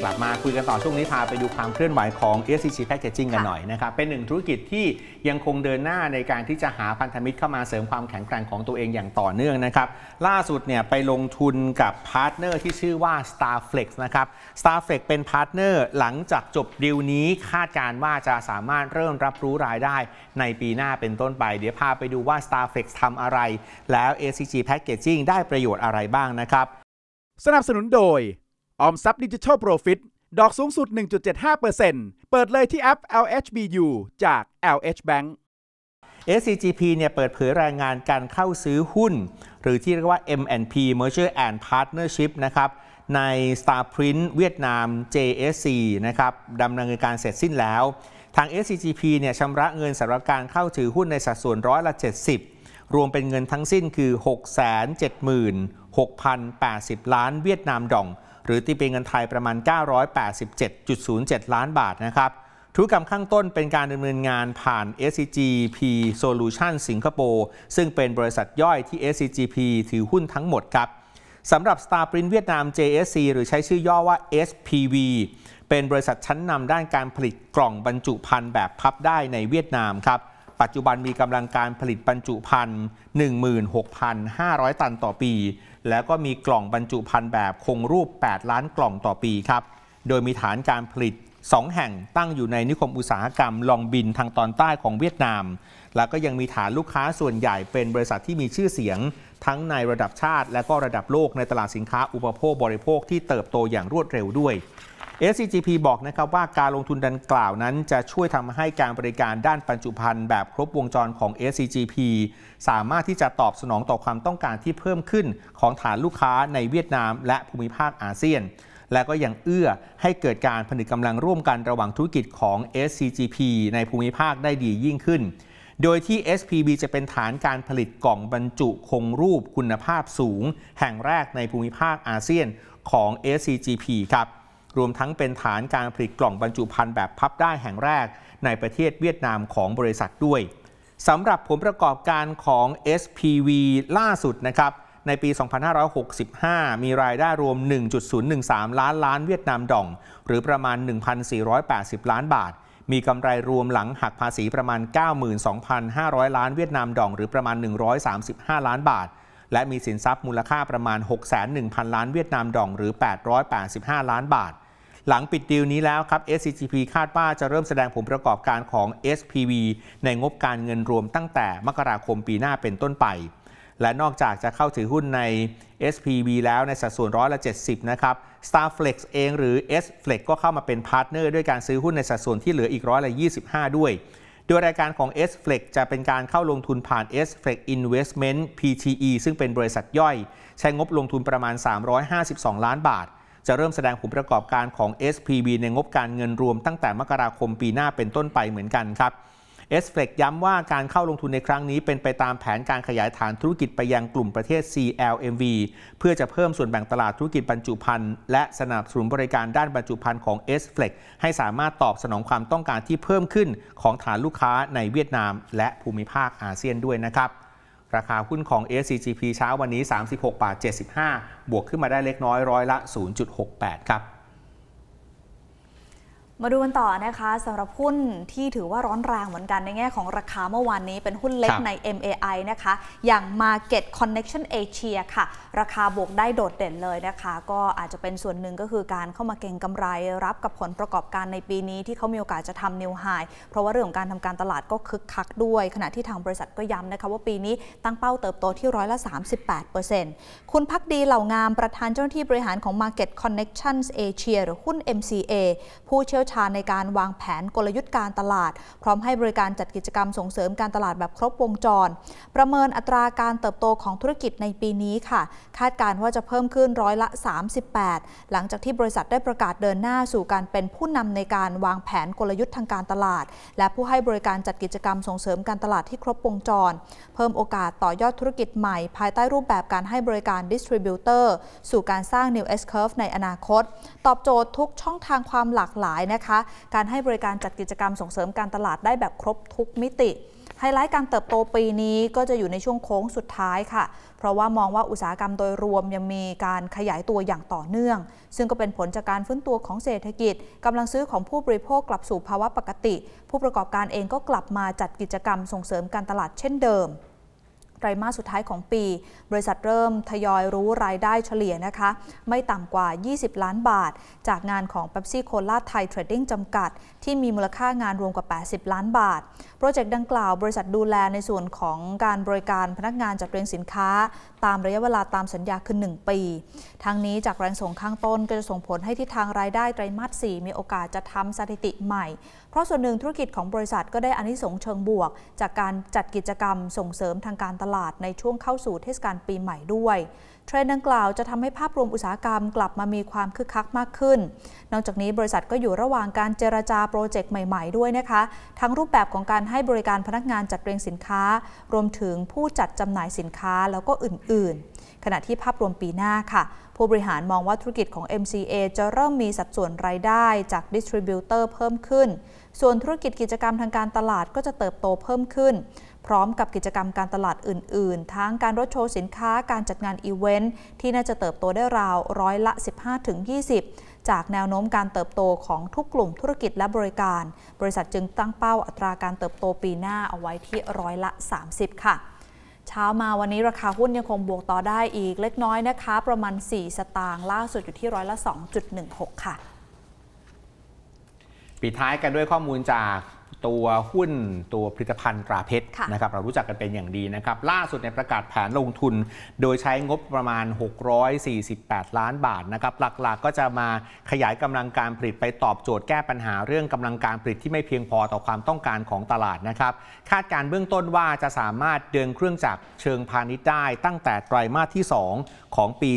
กลับมาคุยกันต่อช่วงนี้พาไปดูความเคลื่อนไหวของ s c c Packaging กันหน่อยนะครับ เป็นหนึ่งธุรกิจที่ยังคงเดินหน้าในการที่จะหาพันธมิตรเข้ามาเสริมความแข็งแกร่งของตัวเองอย่างต่อเนื่องนะครับ ล่าสุดเนี่ยไปลงทุนกับพาร์ทเนอร์ที่ชื่อว่า Starflex นะครับ Starflex เป็นพาร์ทเนอร์หลังจากจบดีลนี้คาดการว่าจะสามารถเริ่มรับรู้รายได้ในปีหน้าเป็นต้นไป เดี๋ยวพาไปดูว่า Starflex ทำอะไร แล้ว s c c Packaging ได้ประโยชน์อะไรบ้างนะครับสนับสนุนโดยออมทรัพย์ดิจิทัลโปรฟิต ดอกสูงสุด 1.75%เปิดเลยที่แอป LHBU จาก LH Bank SCGP เนี่ยเปิดเผยรายงานการเข้าซื้อหุ้น หรือที่เรียกว่า M&P Merger and Partnership นะครับ ใน Starprint เวียดนาม JSC นะครับ ดำเนินการเสร็จสิ้นแล้ว ทาง SCGP เนี่ยชำระเงินสำหรับการเข้าถือหุ้นในสัดส่วนร้อยละ70 รวมเป็นเงินทั้งสิ้นคือ 676,080 ล้านเวียดนามดองหรือที่เป็นเงินไทยประมาณ 987.07 ล้านบาทนะครับธุรกรรมข้างต้นเป็นการดำเนินงานผ่าน SCGP Solution สิงคโปร์ซึ่งเป็นบริษัทย่อยที่ SCGP ถือหุ้นทั้งหมดครับสำหรับ Star Print เวียดนาม JSC หรือใช้ชื่อย่อว่า SPV เป็นบริษัทชั้นนำด้านการผลิตกล่องบรรจุภัณฑ์แบบพับได้ในเวียดนามครับปัจจุบันมีกำลังการผลิตบรรจุภัณฑ์ 16,500 ตันต่อปี แล้วก็มีกล่องบรรจุภัณฑ์แบบคงรูป 8 ล้านกล่องต่อปีครับ โดยมีฐานการผลิต 2 แห่งตั้งอยู่ในนิคมอุตสาหกรรมลองบินทางตอนใต้ของเวียดนาม แล้วก็ยังมีฐานลูกค้าส่วนใหญ่เป็นบริษัทที่มีชื่อเสียง ทั้งในระดับชาติและก็ระดับโลกในตลาดสินค้าอุปโภคบริโภคที่เติบโตอย่างรวดเร็วด้วย SCGP บอกนะครับว่าการลงทุนดังกล่าวนั้นจะช่วยทำให้การบริการด้านปัจจุบันแบบครบวงจรของ SCGP สามารถที่จะตอบสนองต่อความต้องการที่เพิ่มขึ้นของฐานลูกค้าในเวียดนามและภูมิภาคอาเซียน และก็ยังเอื้อให้เกิดการผนึกกำลังร่วมกันระหว่างธุรกิจของ SCGP ในภูมิภาคได้ดียิ่งขึ้น โดยที่ SPB จะเป็นฐานการผลิตกล่องบรรจุคงรูป คุณภาพสูง แห่งแรกในภูมิภาคอาเซียนของ SCGP ครับรวมทั้งเป็นฐานการผลิตกล่องบรรจุภัณฑ์แบบพับได้แห่งแรกในประเทศเวียดนามของบริษัทด้วยสำหรับผลประกอบการของ SPV ล่าสุดนะครับในปี 2565 มีรายได้รวม 1.013 ล้านล้านเวียดนามดอง หรือประมาณ 1,480 ล้านบาท มีกำไรรวมหลังหักภาษีประมาณ 92,500 ล้านเวียดนามดองหรือประมาณ 135 ล้านบาท และมีสินทรัพย์มูลค่าประมาณ 6 1 0 0 0 ล้านเวียดนามดองหรือ 885 ล้านบาทหลังปิดดีลนี้แล้วครับ SCGP คาดว่าจะเริ่มแสดงผลประกอบการของ SPV ในงบการเงินรวมตั้งแต่มกราคมปีหน้าเป็นต้นไป และนอกจากจะเข้าถือหุ้นใน SPV แล้วในสัดส่วนร้อยละ 70 นะครับ Starflex เองหรือ Sflex ก็เข้ามาเป็นพาร์ทเนอร์ด้วยการซื้อหุ้นในสัดส่วนที่เหลืออีกร้อยละ25 ด้วย โดยรายการของ S-Flex จะเป็นการเข้าลงทุนผ่าน S-Flex Investment PTE ซึ่งเป็นบริษัทย่อย ใช้งบลงทุนประมาณ 352 ล้านบาทจะเริ่มแสดงผลประกอบการของ SPB ในงบการเงินรวมตั้งแต่มกราคมปีหน้าเป็นต้นไปเหมือนกันครับเอสเฟกย้ำว่าการเข้าลงทุนในครั้งนี้ เป็นไปตามแผนการขยายฐานธุรกิจไปยังกลุ่มประเทศ CLMV เพื่อจะเพิ่มส่วนแบ่งตลาดธุรกิจบรรจุภัณฑ์และสนับสนุนบริการด้านบรรจุภัณฑ์ของ s f l e x ให้สามารถตอบสนองความต้องการที่เพิ่มขึ้นของฐานลูกค้าในเวียดนาม และภูมิภาคอาเซียนด้วยนะครับราคาหุ้นของ SCGP เช้าวันนี้ 36บาทบวกขึ้นมาได้เล็กน้อยร้อยละ 0.68 ครับมาดูกันต่อนะคะสำหรับหุ้นที่ถือว่าร้อนแรงเหมือนกันในแง่ ของราคาเมื่อวานนี้เป็นหุ้นเล็กใน MAI นะคะ อย่าง Market Connection Asia ค่ะ ราคาบวกได้โดดเด่นเลยนะคะ ก็อาจจะเป็นส่วนหนึ่งก็คือการเข้ามาเก็งกำไรรับกับผลประกอบการในปีนี้ที่เขามีโอกาสจะทำนิวไฮเพราะว่าเรื่องของการทำการตลาดก็คึกคักด้วย ขณะที่ทางบริษัทก็ย้ำนะคะว่าปีนี้ตั้งเป้าเติบโตที่ร้อยละ38%คุณพักดีเหล่างามประธานเจ้าหน้าที่บริหารของ Market Connections Asia หรือหุ้น MCA ผู้เชี่ยวชาญในการวางแผนกลยุทธ์การตลาด พร้อมให้บริการจัดกิจกรรมส่งเสริมการตลาดแบบครบวงจร ประเมินอัตราการเติบโตของธุรกิจในปีนี้ค่ะ คาดการว่าจะเพิ่มขึ้นร้อยละ 38 หลังจากที่บริษัทได้ประกาศเดินหน้าสู่การเป็นผู้นำในการวางแผนกลยุทธ์ทางการตลาด และผู้ให้บริการจัดกิจกรรมส่งเสริมการตลาดที่ครบวงจร เพิ่มโอกาสต่อยอดธุรกิจใหม่ ภายใต้รูปแบบการให้บริการดิสทริบิวเตอร์สู่การสร้าง New S-Curve ในอนาคต ตอบโจทย์ทุกช่องทางความหลากหลายนะนะคะการให้บริการจัดกิจกรรมส่งเสริมการตลาดได้แบบครบทุกมิติ ไฮไลท์การเติบโตปีนี้ก็จะอยู่ในช่วงโค้งสุดท้ายค่ะ เพราะว่ามองว่าอุตสาหกรรมโดยรวมยังมีการขยายตัวอย่างต่อเนื่อง ซึ่งก็เป็นผลจากการฟื้นตัวของเศรษฐกิจกำลังซื้อของผู้บริโภคกลับสู่ภาวะปกติ ผู้ประกอบการเองก็กลับมาจัดกิจกรรมส่งเสริมการตลาดเช่นเดิมไตรมาสสุดท้ายของปี บริษัทเริ่มทยอยรู้รายได้เฉลี่ยนะคะ ไม่ต่ำกว่า 20 ล้านบาท จากงานของ Pepsi Cola Thai Trading จำกัด ที่มีมูลค่างานรวมกว่า 80 ล้านบาทโปรเจกต์ดังกล่าวบริษัทดูแลในส่วนของการบริการพนักงานจัดเรียงสินค้าตามระยะเวลาตามสัญญาคือ1ปี ทั้งนี้จากแรงส่งข้างต้นก็จะส่งผลให้ทิศทางรายได้ไตรมาส4มีโอกาสจะทำสถิติใหม่ เพราะส่วนหนึ่งธุรกิจของบริษัทก็ได้อานิสง์เชิงบวก จากการจัดกิจกรรมส่งเสริมทางการตลาดในช่วงเข้าสู่เทศกาลปีใหม่ด้วยเทรนด์ดังกล่าวจะทำให้ภาพรวมอุตสาหกรรมกลับมามีความคึกคักมากขึ้น นอกจากนี้บริษัทก็อยู่ระหว่างการเจรจาโปรเจกต์ใหม่ๆด้วยนะคะ ทั้งรูปแบบของการให้บริการพนักงานจัดเรียงสินค้า รวมถึงผู้จัดจำหน่ายสินค้าแล้วก็อื่นๆ ขณะที่ภาพรวมปีหน้าค่ะ ผู้บริหารมองว่าธุรกิจของ MCA จะเริ่มมีสัดส่วนรายได้จากดิสทริบิวเตอร์เพิ่มขึ้น ส่วนธุรกิจกิจกรรมทางการตลาดก็จะเติบโตเพิ่มขึ้นพร้อมกับกิจกรรมการตลาดอื่น ๆ ทั้งการรถโชว์สินค้าการจัดงานอีเวนต์ ที่น่าจะเติบโตได้ราว ร้อยละ 15-20 จากแนวโน้มการเติบโตของทุกกลุ่มธุรกิจและบริการ บริษัทจึงตั้งเป้าอัตราการเติบโตปีหน้าเอาไว้ที่ร้อยละ 30 ค่ะ เช้ามาวันนี้ราคาหุ้นยังคงบวกต่อได้อีกเล็กน้อยนะคะ ประมาณ 4 สตางค์ล่าสุดอยู่ที่ร้อยละ 2.16 ค่ะปิดท้ายกันด้วยข้อมูลจากตัวหุ้นตัวผลิตภัณฑ์ตราเพชรนะครับเรารู้จักกันเป็นอย่างดีนะครับ ล่าสุดในประกาศแผนลงทุน โดยใช้งบประมาณ 648 ล้านบาทนะครับ หลักๆก็จะมาขยายกำลังการผลิตไปตอบโจทย์แก้ปัญหาเรื่องกำลังการผลิตที่ไม่เพียงพอต่อความต้องการของตลาดนะครับ คาดการเบื้องต้นว่าจะสามารถเดินเครื่องจักรเชิงพาณิชย์ได้ตั้งแต่ไตรมาสที่ 2 ของปี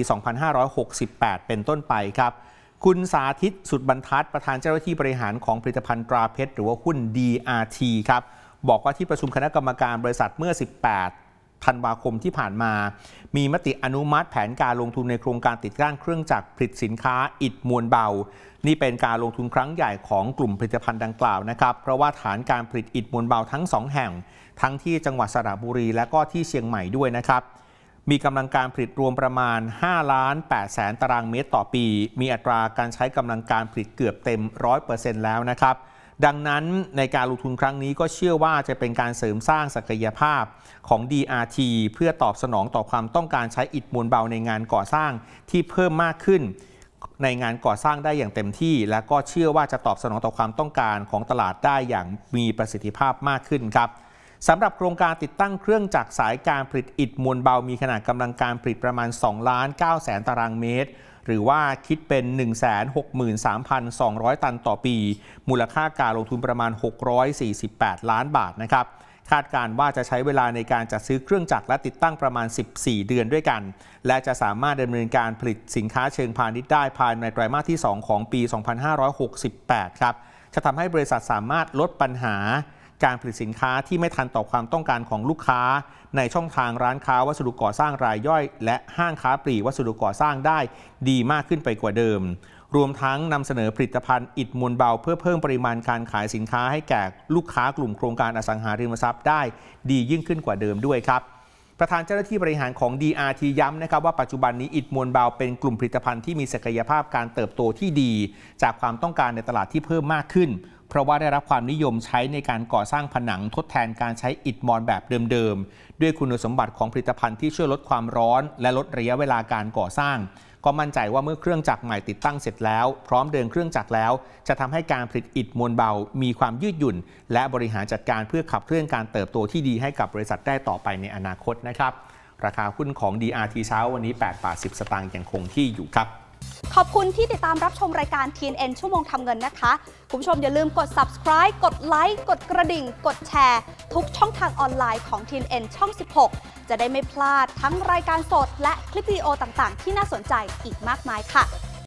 2568 เป็นต้นไปครับคุณสาธิตสุดบรรทัดประธานเจ้าหน้าที่บริหารของผลิตภัณฑ์ตราเพชรหรือว่าหุ้น DRT ครับบอกว่าที่ประชุมคณะกรรมการบริษัทเมื่อ 18 ธันวาคมที่ผ่านมา มีมติอนุมัติแผนการลงทุนในโครงการติดตั้งเครื่องจักรผลิตสินค้าอิฐมวลเบา นี่เป็นการลงทุนครั้งใหญ่ของกลุ่มผลิตภัณฑ์ดังกล่าวนะครับเพราะว่าฐานการผลิตอิฐมวลเบาทั้ง2แห่งทั้งที่จังหวัดสระบุรี และก็ที่เชียงใหม่ด้วยนะครับมีกำลังการผลิตรวมประมาณ 5 ล้าน8แสนตารางเมตรต่อปี มีอัตราการใช้กำลังการผลิตเกือบเต็ม 100%แล้วนะครับ ดังนั้นในการลงทุนครั้งนี้ก็เชื่อว่าจะเป็นการเสริมสร้างศักยภาพของ DRT เพื่อตอบสนองต่อความต้องการใช้อิฐมวลเบาในงานก่อสร้างที่เพิ่มมากขึ้น ในงานก่อสร้างได้อย่างเต็มที่ และก็เชื่อว่าจะตอบสนองต่อความต้องการของตลาดได้อย่างมีประสิทธิภาพมากขึ้นครับสำหรับโครงการติดตั้งเครื่องจักรสายการผลิตอิฐมวลเบา มีขนาดกำลังการผลิตประมาณ 2 ล้าน9แสนตารางเมตร หรือว่าคิดเป็น 163,200 ตันต่อปี มูลค่าการลงทุนประมาณ 648 ล้านบาทนะครับ คาดการว่าจะใช้เวลาในการจัดซื้อเครื่องจักรและติดตั้งประมาณ 14 เดือนด้วยกัน และจะสามารถดำเนินการผลิตสินค้าเชิงพาณิชย์ได้ภายในไตรมาสที่ 2 ของปี 2568 ครับ จะทำให้บริษัทสามารถลดปัญหาการผลิตสินค้าที่ไม่ทันต่อความต้องการของลูกค้า ในช่องทางร้านค้าวัสดุก่อสร้างรายย่อย และห้างค้าปลีกวัสดุก่อสร้างได้ดีมากขึ้นไปกว่าเดิม รวมทั้งนำเสนอผลิตภัณฑ์อิฐมวลเบา เพื่อเพิ่มปริมาณการขายสินค้าให้แก่ลูกค้ากลุ่มโครงการอสังหาริมทรัพย์ได้ดียิ่งขึ้นกว่าเดิมด้วยครับ ประธานเจ้าหน้าที่บริหารของ DRT ย้ำนะครับว่าปัจจุบันนี้อิฐมวลเบา เป็นกลุ่มผลิตภัณฑ์ที่มีศักยภาพการเติบโตที่ดี จากความต้องการในตลาดที่เพิ่มมากขึ้นเพราะว่าได้รับความนิยมใช้ในการก่อสร้างผนังทดแทนการใช้อิฐมอนแบบเดิมๆ ด้วยคุณสมบัติของผลิตภัณฑ์ที่ช่วยลดความร้อน และลดระยะเวลาการก่อสร้าง ก็มั่นใจว่าเมื่อเครื่องจักรใหม่ติดตั้งเสร็จแล้ว พร้อมเดินเครื่องจักรแล้ว จะทำให้การผลิตอิฐมวลเบา มีความยืดหยุ่น และบริหารจัดการเพื่อขับเคลื่อนการเติบโตที่ดีให้กับบริษัทได้ต่อไปในอนาคตนะครับ ราคาหุ้นของ DRT เช้าวันนี้8บาท10 สตางค์ยังคงที่อยู่ครับขอบคุณที่ติดตามรับชมรายการ TNN ชั่วโมงทำเงินนะคะ คุณผู้ชมอย่าลืมกด subscribe กดไลค์กดกระดิ่ง กดแชร์ ทุกช่องทางออนไลน์ของ TNN ช่อง 16 จะได้ไม่พลาดทั้งรายการสดและคลิปวิดีโอต่างๆที่น่าสนใจอีกมากมายค่ะ